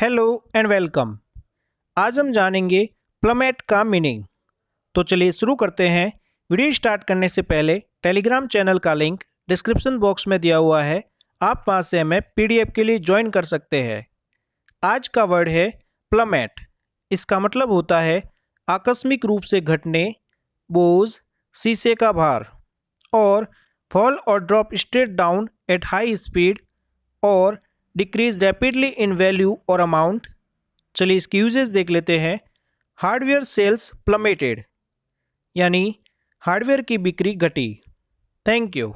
hello and welcome आज हम जानेंगे प्लमेट का मीनिंग तो चलिए शुरू करते हैं वीडियो स्टार्ट करने से पहले टेलीग्राम चैनल का लिंक डिस्क्रिप्शन बॉक्स में दिया हुआ है आप वहां से हमें पीडीएफ के लिए ज्वाइन कर सकते हैं आज का वर्ड है प्लमेट इसका मतलब होता है आकस्मिक रूप से घटने बोझ शीशे का भार और फॉल और drop straight down at high speed और डिक्रीज रैपिडली इन वैल्यू और अमाउंट चलिए इसकी यूजेस देख लेते हैं हार्डवेयर सेल्स प्लमेटेड यानी हार्डवेयर की बिक्री घटी थैंक यू